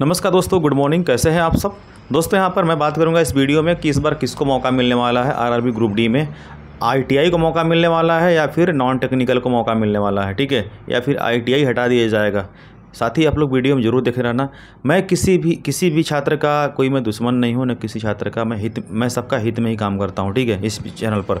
नमस्कार दोस्तों good morning कैसे हैं आप सब दोस्तों यहाँ पर मैं बात करूँगा इस वीडियो में कि इस बार किसको मौका मिलने वाला है आरआरबी ग्रुप डी में आईटीआई को मौका मिलने वाला है या फिर नॉन टेक्निकल को मौका मिलने वाला है ठीक है या फिर आईटीआई हटा दिया जाएगा साथ ही आप लोग वीडियो में जरूर देखे रहना मैं किसी भी किसी भी छात्र का कोई मैं दुश्मन नहीं हूँ ना किसी छात्र का मैं हित मैं सबका हित में ही काम करता हूँ ठीक है इस चैनल पर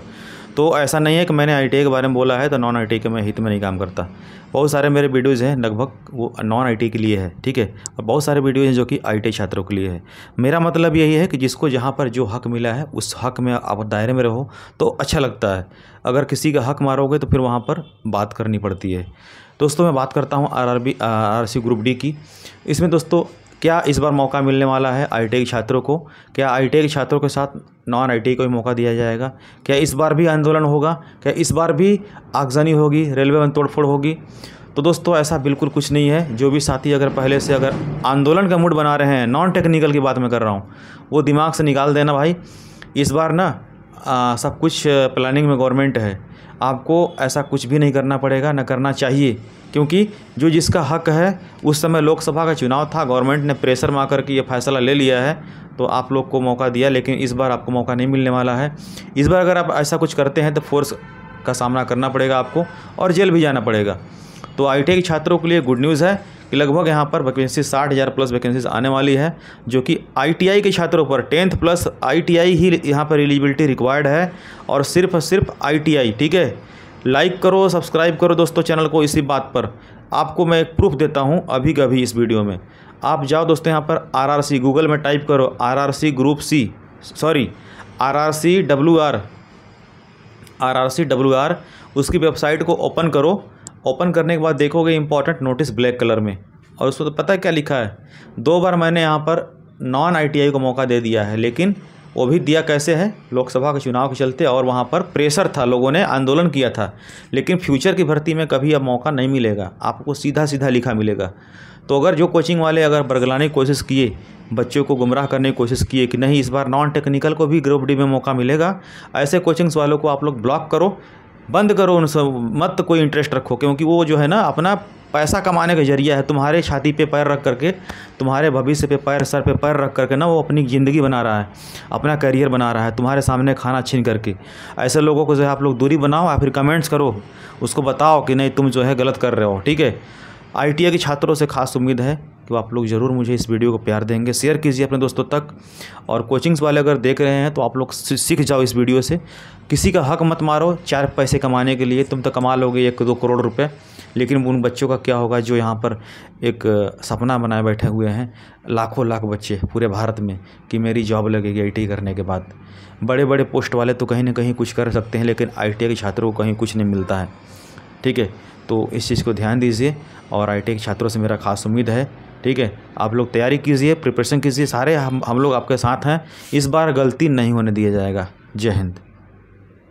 तो ऐसा नहीं है कि मैंने आई के बारे में बोला है तो नॉन आई के मैं हित में नहीं काम करता बहुत सारे मेरे वीडियोज़ हैं लगभग वो नॉन आई के लिए है ठीक है और बहुत सारे वीडियोज़ हैं जो कि आई छात्रों के लिए है मेरा मतलब यही है कि जिसको जहाँ पर जो हक मिला है उस हक में आप दायरे में रहो तो अच्छा लगता है अगर किसी का हक मारोगे तो फिर वहाँ पर बात करनी पड़ती है दोस्तों मैं बात करता हूँ R R B R C group D की इसमें दोस्तों क्या इस बार मौका मिलने वाला है आई के छात्रों को क्या आई के छात्रों के साथ नॉन आई को भी मौका दिया जाएगा क्या इस बार भी आंदोलन होगा क्या इस बार भी आगजनी होगी रेलवे में तोड़फोड़ होगी तो दोस्तों ऐसा बिल्कुल कुछ नहीं है जो भी साथी अगर पहले से अगर आंदोलन का मूड बना रहे हैं नॉन टेक्निकल की बात मैं कर रहा हूँ वो दिमाग से निकाल देना भाई इस बार ना आ, सब कुछ प्लानिंग में गवर्नमेंट है आपको ऐसा कुछ भी नहीं करना पड़ेगा न करना चाहिए क्योंकि जो जिसका हक है उस समय लोकसभा का चुनाव था गवर्नमेंट ने प्रेशर मार करके ये फैसला ले लिया है तो आप लोग को मौका दिया लेकिन इस बार आपको मौका नहीं मिलने वाला है इस बार अगर आप ऐसा कुछ करते हैं तो फोर्स का सामना करना पड़ेगा आपको और जेल भी जाना पड़ेगा तो आई के छात्रों के लिए गुड न्यूज़ है कि लगभग यहाँ पर वैकेंसी साठ हज़ार प्लस वैकेंसीज आने वाली है जो कि आईटीआई के छात्रों पर टेंथ प्लस आईटीआई ही यहाँ पर एलिजिबिलिटी रिक्वायर्ड है और सिर्फ सिर्फ आईटीआई ठीक है लाइक करो सब्सक्राइब करो दोस्तों चैनल को इसी बात पर आपको मैं एक प्रूफ देता हूँ अभी कभी इस वीडियो में आप जाओ दोस्तों यहाँ पर सी गूगल में टाइप करो C group C sorry C W R C W R उसकी वेबसाइट को ओपन करो ओपन करने के बाद देखोगे इंपॉर्टेंट नोटिस ब्लैक कलर में और उसको तो पता है क्या लिखा है दो बार मैंने यहाँ पर नॉन आईटीआई को मौका दे दिया है लेकिन वो भी दिया कैसे है लोकसभा के चुनाव के चलते और वहाँ पर प्रेशर था लोगों ने आंदोलन किया था लेकिन फ्यूचर की भर्ती में कभी अब मौका नहीं मिलेगा आपको सीधा सीधा लिखा मिलेगा तो अगर जो कोचिंग वाले अगर बरगलाने की कोशिश किए बच्चों को गुमराह करने की कोशिश किए कि नहीं इस बार नॉन टेक्निकल को भी ग्रुप डी में मौका मिलेगा ऐसे कोचिंग्स वालों को आप लोग ब्लॉक करो बंद करो उन सब मत कोई इंटरेस्ट रखो क्योंकि वो जो है ना अपना पैसा कमाने का जरिया है तुम्हारे छाती पे पैर रख करके तुम्हारे भविष्य पे पैर सर पे पैर रख करके ना वो अपनी ज़िंदगी बना रहा है अपना करियर बना रहा है तुम्हारे सामने खाना छीन करके ऐसे लोगों को जो है आप लोग दूरी बनाओ या फिर कमेंट्स करो उसको बताओ कि नहीं तुम जो है गलत कर रहे हो ठीक है आई के छात्रों से खास उम्मीद है कि आप लोग ज़रूर मुझे इस वीडियो को प्यार देंगे शेयर कीजिए अपने दोस्तों तक और कोचिंग्स वाले अगर देख रहे हैं तो आप लोग सीख जाओ इस वीडियो से किसी का हक मत मारो चार पैसे कमाने के लिए तुम तो कमा लोगे एक दो करोड़ रुपए लेकिन उन बच्चों का क्या होगा जो यहाँ पर एक सपना बनाए बैठे हुए हैं लाखों लाख बच्चे पूरे भारत में कि मेरी जॉब लगेगी आई करने के बाद बड़े बड़े पोस्ट वाले तो कहीं ना कहीं कुछ कर सकते हैं लेकिन आई के छात्रों को कहीं कुछ नहीं मिलता है ठीक है तो इस चीज़ को ध्यान दीजिए और आई के छात्रों से मेरा खास उम्मीद है ठीक है आप लोग तैयारी कीजिए प्रिपरेशन कीजिए सारे हम हम लोग आपके साथ हैं इस बार गलती नहीं होने दिया जाएगा जय हिंद